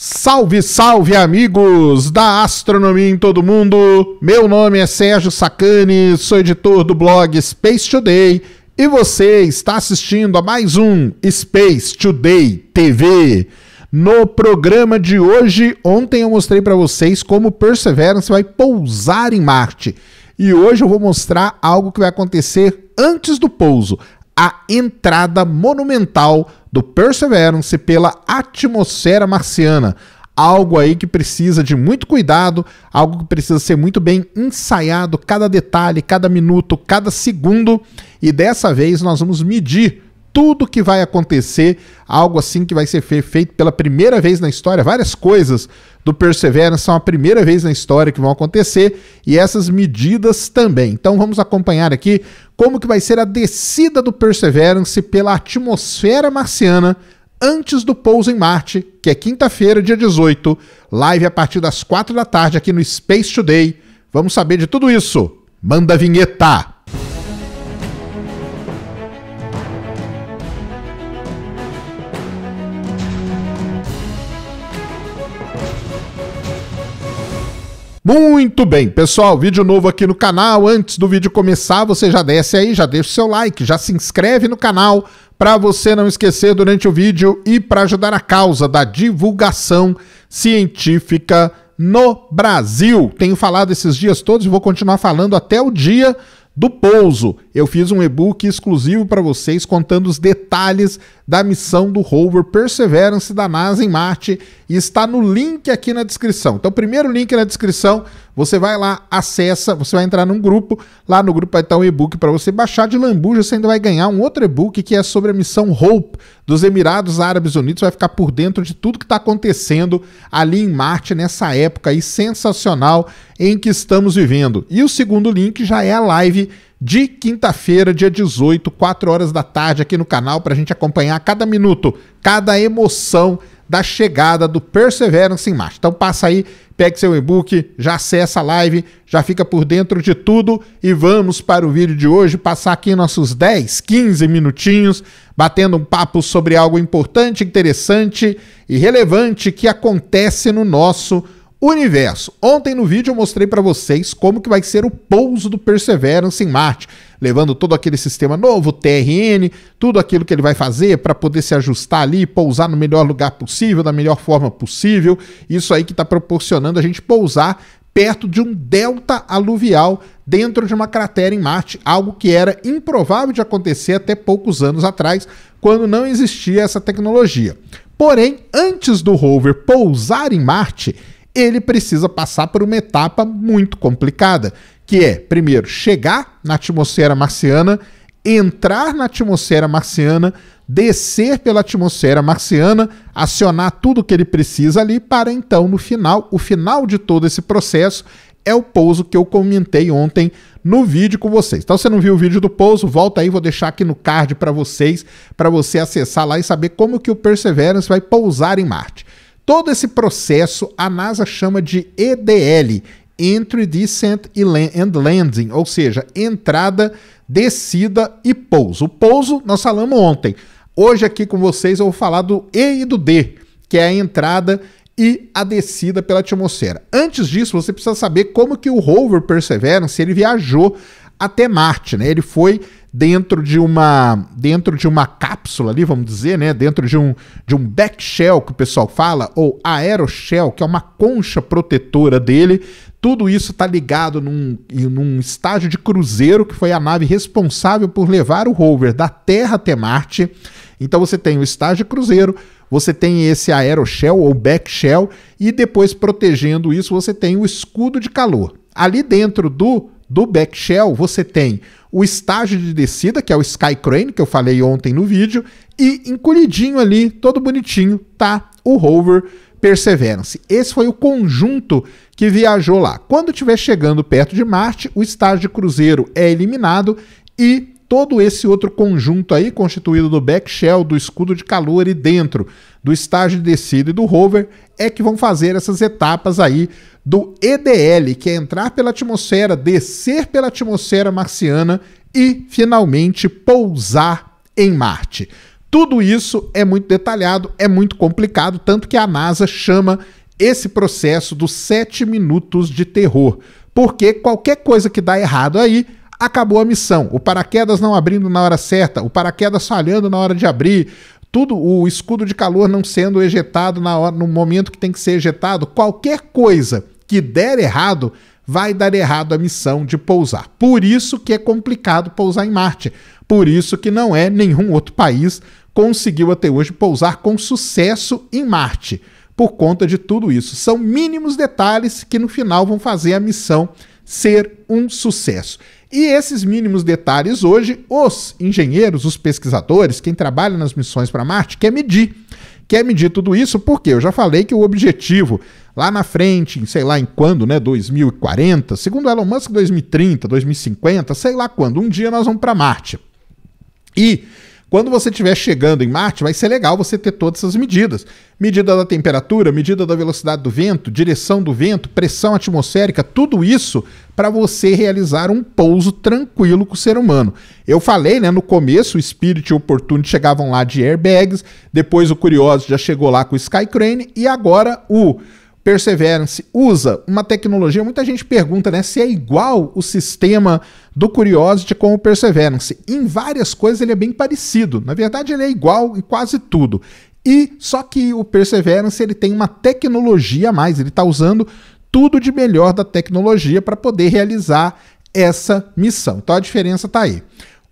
Salve, salve, amigos da astronomia em todo mundo! Meu nome é Sérgio Sacani, sou editor do blog Space Today e você está assistindo a mais um Space Today TV. No programa de hoje, ontem eu mostrei para vocês como Perseverance vai pousar em Marte. E hoje eu vou mostrar algo que vai acontecer antes do pouso, a entrada monumental do Perseverance pela atmosfera marciana. Algo aí que precisa de muito cuidado, algo que precisa ser muito bem ensaiado, cada detalhe, cada minuto, cada segundo. E dessa vez nós vamos medir tudo que vai acontecer, algo assim que vai ser feito pela primeira vez na história. Várias coisas do Perseverance são a primeira vez na história que vão acontecer e essas medidas também. Então vamos acompanhar aqui como que vai ser a descida do Perseverance pela atmosfera marciana antes do pouso em Marte, que é quinta-feira, dia 18, live a partir das 4 da tarde aqui no Space Today. Vamos saber de tudo isso. Manda a vinheta! Muito bem, pessoal, vídeo novo aqui no canal. Antes do vídeo começar, você já desce aí, já deixa o seu like, já se inscreve no canal para você não esquecer durante o vídeo e para ajudar a causa da divulgação científica no Brasil. Tenho falado esses dias todos e vou continuar falando até o dia do pouso eu fiz um e-book exclusivo para vocês contando os detalhes da missão do rover Perseverance da NASA em Marte e está no link aqui na descrição. Então, primeiro link na descrição, você vai lá, acessa, você vai entrar num grupo, lá no grupo vai estar um e-book para você baixar de lambuja, você ainda vai ganhar um outro e-book que é sobre a missão Hope dos Emirados Árabes Unidos, vai ficar por dentro de tudo que está acontecendo ali em Marte nessa época aí sensacional em que estamos vivendo. E o segundo link já é a live de quinta-feira, dia 18, 4 horas da tarde, aqui no canal, para a gente acompanhar cada minuto, cada emoção da chegada do Perseverance em marcha. Então passa aí, pegue seu e-book, já acessa a live, já fica por dentro de tudo e vamos para o vídeo de hoje, passar aqui nossos 10, 15 minutinhos batendo um papo sobre algo importante, interessante e relevante que acontece no nosso Universo. Ontem no vídeo eu mostrei para vocês como que vai ser o pouso do Perseverance em Marte, levando todo aquele sistema novo, TRN, tudo aquilo que ele vai fazer para poder se ajustar ali, pousar no melhor lugar possível, da melhor forma possível. Isso aí que está proporcionando a gente pousar perto de um delta aluvial dentro de uma cratera em Marte, algo que era improvável de acontecer até poucos anos atrás, quando não existia essa tecnologia. Porém, antes do rover pousar em Marte, ele precisa passar por uma etapa muito complicada, que é, primeiro, chegar na atmosfera marciana, entrar na atmosfera marciana, descer pela atmosfera marciana, acionar tudo o que ele precisa ali para então, no final, o final de todo esse processo é o pouso que eu comentei ontem no vídeo com vocês. Então, se você não viu o vídeo do pouso, volta aí, vou deixar aqui no card para vocês, para você acessar lá e saber como que o Perseverance vai pousar em Marte. Todo esse processo a NASA chama de EDL, Entry, Descent and Landing, ou seja, entrada, descida e pouso. O pouso nós falamos ontem. Hoje aqui com vocês eu vou falar do E e do D, que é a entrada e a descida pela atmosfera. Antes disso, você precisa saber como que o rover Perseverance ele viajou até Marte, né? Ele foi dentro de uma dentro de uma cápsula ali, vamos dizer, né, dentro de um de um backshell que o pessoal fala ou aeroshell, que é uma concha protetora dele. Tudo isso está ligado num, num estágio de cruzeiro que foi a nave responsável por levar o rover da Terra até Marte. Então você tem o estágio de cruzeiro, você tem esse aeroshell ou backshell e depois protegendo isso você tem o escudo de calor. Ali dentro do do back shell, você tem o estágio de descida, que é o Sky Crane, que eu falei ontem no vídeo, e encolhidinho ali, todo bonitinho, tá o rover Perseverance. Esse foi o conjunto que viajou lá. Quando estiver chegando perto de Marte, o estágio de cruzeiro é eliminado e todo esse outro conjunto aí, constituído do backshell, do escudo de calor e dentro do estágio de descida e do rover, é que vão fazer essas etapas aí do EDL, que é entrar pela atmosfera, descer pela atmosfera marciana e finalmente pousar em Marte. Tudo isso é muito detalhado, é muito complicado, tanto que a NASA chama esse processo dos sete minutos de terror. Porque qualquer coisa que dá errado aí, acabou a missão. O paraquedas não abrindo na hora certa, o paraquedas falhando na hora de abrir, tudo o escudo de calor não sendo ejetado na hora, no momento que tem que ser ejetado, qualquer coisa que der errado vai dar errado a missão de pousar. Por isso que é complicado pousar em Marte. Por isso que não é nenhum outro país conseguiu até hoje pousar com sucesso em Marte. Por conta de tudo isso, são mínimos detalhes que no final vão fazer a missão ser um sucesso. E esses mínimos detalhes hoje, os engenheiros, os pesquisadores, quem trabalha nas missões para Marte, quer medir. Quer medir tudo isso porque eu já falei que o objetivo lá na frente, sei lá em quando, né, 2040, segundo Elon Musk, 2030, 2050, sei lá quando, um dia nós vamos para Marte. E quando você estiver chegando em Marte, vai ser legal você ter todas essas medidas: medida da temperatura, medida da velocidade do vento, direção do vento, pressão atmosférica, tudo isso para você realizar um pouso tranquilo com o ser humano. Eu falei, né, no começo, o Spirit e o Opportunity chegavam lá de airbags, depois o Curioso já chegou lá com o Skycrane e agora o Perseverance usa uma tecnologia, muita gente pergunta, né, se é igual o sistema do Curiosity com o Perseverance. Em várias coisas ele é bem parecido. Na verdade, ele é igual em quase tudo. E só que o Perseverance ele tem uma tecnologia a mais, ele está usando tudo de melhor da tecnologia para poder realizar essa missão. Então a diferença está aí.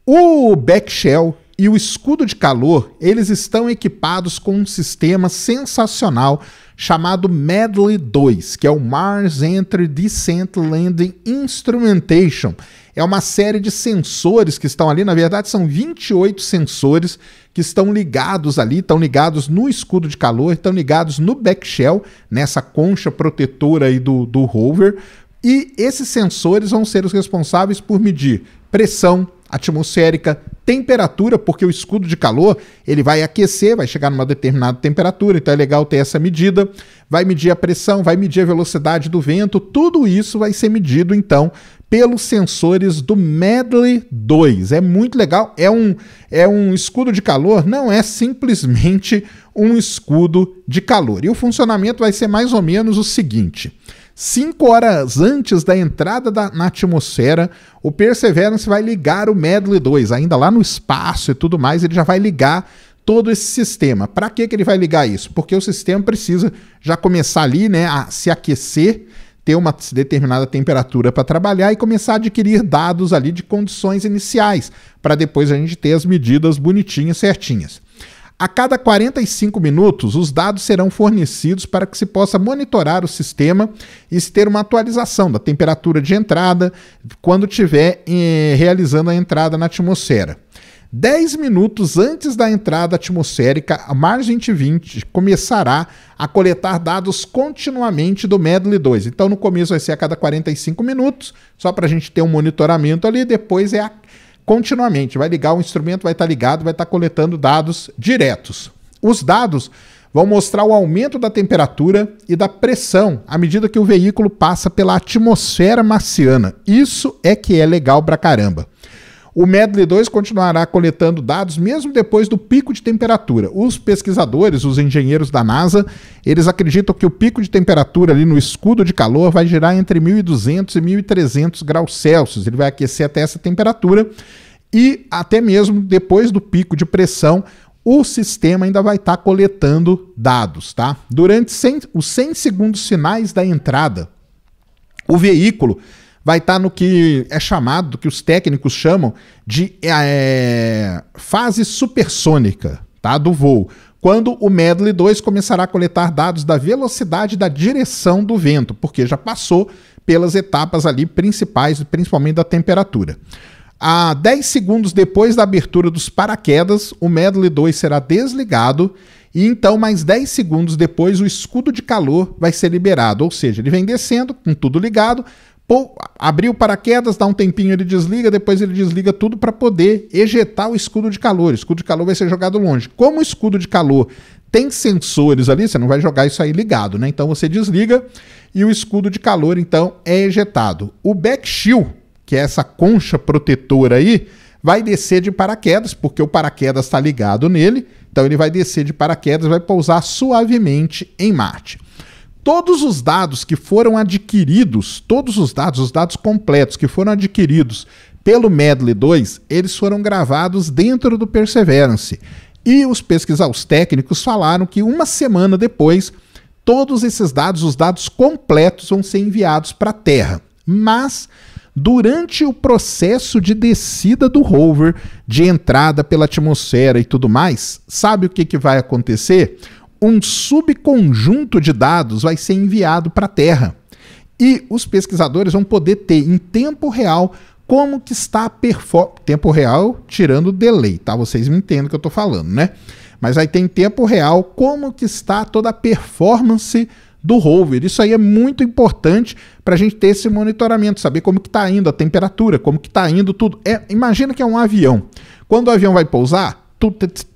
O backshell e o escudo de calor, eles estão equipados com um sistema sensacional chamado Medley 2, que é o Mars Entry Descent Landing Instrumentation. É uma série de sensores que estão ali, na verdade são 28 sensores que estão ligados ali, estão ligados no escudo de calor, estão ligados no backshell, nessa concha protetora aí do, do rover, e esses sensores vão ser os responsáveis por medir pressão, atmosférica, temperatura, porque o escudo de calor ele vai aquecer, vai chegar numa determinada temperatura, então é legal ter essa medida. Vai medir a pressão, vai medir a velocidade do vento, tudo isso vai ser medido então pelos sensores do Medley 2. É muito legal, é um, é um escudo de calor, não é simplesmente um escudo de calor. E o funcionamento vai ser mais ou menos o seguinte: Cinco horas antes da entrada da, na atmosfera, o Perseverance vai ligar o Medley 2, ainda lá no espaço e tudo mais, ele já vai ligar todo esse sistema. Para que, que ele vai ligar isso? Porque o sistema precisa já começar ali né, a se aquecer, ter uma determinada temperatura para trabalhar e começar a adquirir dados ali de condições iniciais, para depois a gente ter as medidas bonitinhas, certinhas. A cada 45 minutos, os dados serão fornecidos para que se possa monitorar o sistema e se ter uma atualização da temperatura de entrada quando estiver eh, realizando a entrada na atmosfera. 10 minutos antes da entrada atmosférica, a margem 20 começará a coletar dados continuamente do Medley 2. Então, no começo vai ser a cada 45 minutos, só para a gente ter um monitoramento ali, depois é a continuamente. Vai ligar o instrumento, vai estar tá ligado, vai estar tá coletando dados diretos. Os dados vão mostrar o aumento da temperatura e da pressão à medida que o veículo passa pela atmosfera marciana. Isso é que é legal pra caramba. O Medley 2 continuará coletando dados mesmo depois do pico de temperatura. Os pesquisadores, os engenheiros da NASA, eles acreditam que o pico de temperatura ali no escudo de calor vai girar entre 1.200 e 1.300 graus Celsius. Ele vai aquecer até essa temperatura e até mesmo depois do pico de pressão, o sistema ainda vai estar tá coletando dados, tá? Durante 100, os 100 segundos finais da entrada, o veículo vai estar tá no que é chamado, que os técnicos chamam de é, é fase supersônica tá, do voo, quando o Medley 2 começará a coletar dados da velocidade e da direção do vento, porque já passou pelas etapas ali principais, principalmente da temperatura. A 10 segundos depois da abertura dos paraquedas, o Medley 2 será desligado e então, mais 10 segundos depois, o escudo de calor vai ser liberado, ou seja, ele vem descendo com tudo ligado, abriu o paraquedas, dá um tempinho, ele desliga, depois ele desliga tudo para poder ejetar o escudo de calor. O escudo de calor vai ser jogado longe. Como o escudo de calor tem sensores ali, você não vai jogar isso aí ligado, né? Então você desliga e o escudo de calor então é ejetado. O back shield, que é essa concha protetora aí, vai descer de paraquedas, porque o paraquedas está ligado nele, então ele vai descer de paraquedas, vai pousar suavemente em Marte todos os dados que foram adquiridos, todos os dados, os dados completos que foram adquiridos pelo Medley 2, eles foram gravados dentro do Perseverance. E os pesquisadores, técnicos falaram que uma semana depois, todos esses dados, os dados completos, vão ser enviados para a Terra. Mas durante o processo de descida do rover, de entrada pela atmosfera e tudo mais, sabe o que, que vai acontecer? um subconjunto de dados vai ser enviado para a Terra. E os pesquisadores vão poder ter em tempo real como que está a performance. Tempo real, tirando o delay, tá? Vocês me entendem o que eu estou falando, né? Mas aí tem em tempo real como que está toda a performance do rover. Isso aí é muito importante para a gente ter esse monitoramento, saber como que está indo a temperatura, como que está indo tudo. É, imagina que é um avião. Quando o avião vai pousar, tu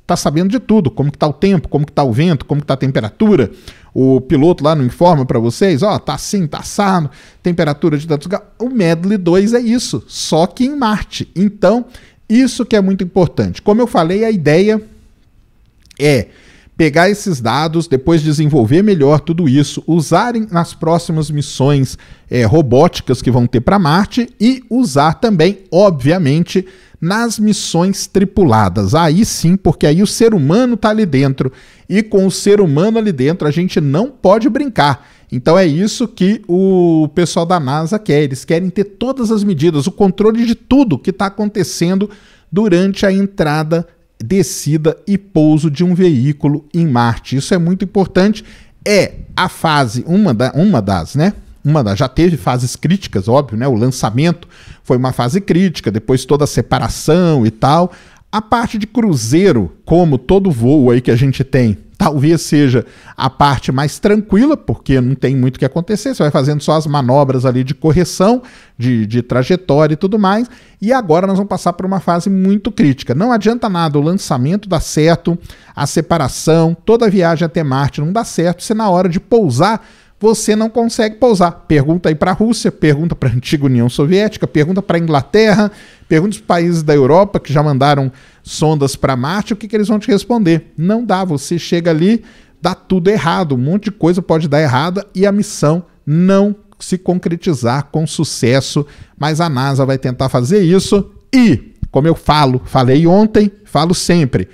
tá sabendo de tudo, como que tá o tempo, como que tá o vento, como que tá a temperatura. O piloto lá não informa para vocês, ó, oh, tá assim, tá assado, temperatura de tantos graus. O Medley 2 é isso, só que em Marte. Então, isso que é muito importante. Como eu falei, a ideia é pegar esses dados, depois desenvolver melhor tudo isso, usarem nas próximas missões é, robóticas que vão ter para Marte e usar também, obviamente, nas missões tripuladas. Aí sim, porque aí o ser humano está ali dentro e com o ser humano ali dentro a gente não pode brincar. Então é isso que o pessoal da NASA quer. Eles querem ter todas as medidas, o controle de tudo que está acontecendo durante a entrada, descida e pouso de um veículo em Marte. Isso é muito importante. É a fase, uma, da, uma das, né? uma da, já teve fases críticas, óbvio, né? O lançamento foi uma fase crítica, depois toda a separação e tal. A parte de cruzeiro, como todo voo aí que a gente tem, talvez seja a parte mais tranquila, porque não tem muito o que acontecer, você vai fazendo só as manobras ali de correção, de, de trajetória e tudo mais. E agora nós vamos passar por uma fase muito crítica. Não adianta nada, o lançamento dá certo, a separação, toda a viagem até Marte não dá certo, se na hora de pousar você não consegue pousar. Pergunta aí para a Rússia, pergunta para a antiga União Soviética, pergunta para a Inglaterra, pergunta os países da Europa que já mandaram sondas para Marte, o que, que eles vão te responder? Não dá, você chega ali, dá tudo errado, um monte de coisa pode dar errada e a missão não se concretizar com sucesso, mas a NASA vai tentar fazer isso e, como eu falo, falei ontem, falo sempre.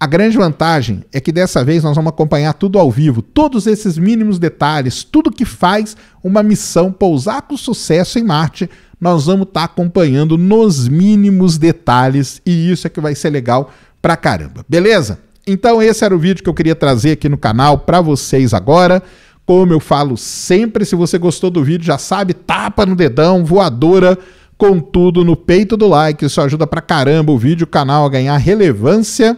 A grande vantagem é que dessa vez nós vamos acompanhar tudo ao vivo, todos esses mínimos detalhes, tudo que faz uma missão pousar com sucesso em Marte, nós vamos estar tá acompanhando nos mínimos detalhes e isso é que vai ser legal pra caramba, beleza? Então esse era o vídeo que eu queria trazer aqui no canal para vocês agora. Como eu falo sempre, se você gostou do vídeo, já sabe, tapa no dedão, voadora, com tudo no peito do like, isso ajuda pra caramba o vídeo, o canal a ganhar relevância.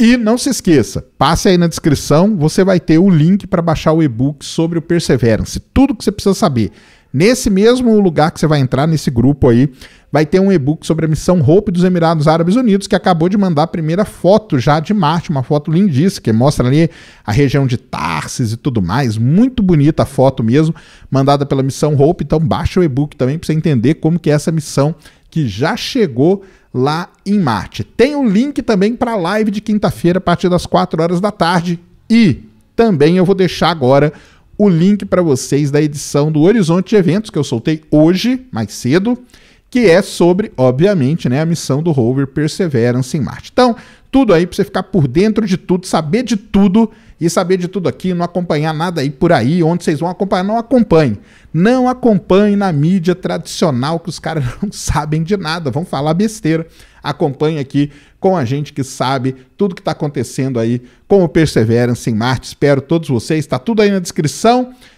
E não se esqueça, passe aí na descrição, você vai ter o link para baixar o e-book sobre o Perseverance, tudo que você precisa saber. Nesse mesmo lugar que você vai entrar, nesse grupo aí, vai ter um e-book sobre a missão Hope dos Emirados Árabes Unidos, que acabou de mandar a primeira foto já de Marte, uma foto lindíssima, que mostra ali a região de Tarsis e tudo mais. Muito bonita a foto mesmo, mandada pela missão Hope. Então baixa o e-book também para você entender como que é essa missão que já chegou lá em Marte. Tem um link também para a live de quinta-feira, a partir das 4 horas da tarde. E também eu vou deixar agora o link para vocês da edição do Horizonte de Eventos que eu soltei hoje, mais cedo que é sobre, obviamente, né, a missão do rover Perseverance em Marte. Então, tudo aí para você ficar por dentro de tudo, saber de tudo e saber de tudo aqui, não acompanhar nada aí por aí, onde vocês vão acompanhar, não acompanhe. Não acompanhe na mídia tradicional que os caras não sabem de nada, vão falar besteira. Acompanhe aqui com a gente que sabe tudo que está acontecendo aí com o Perseverance em Marte. Espero todos vocês, está tudo aí na descrição.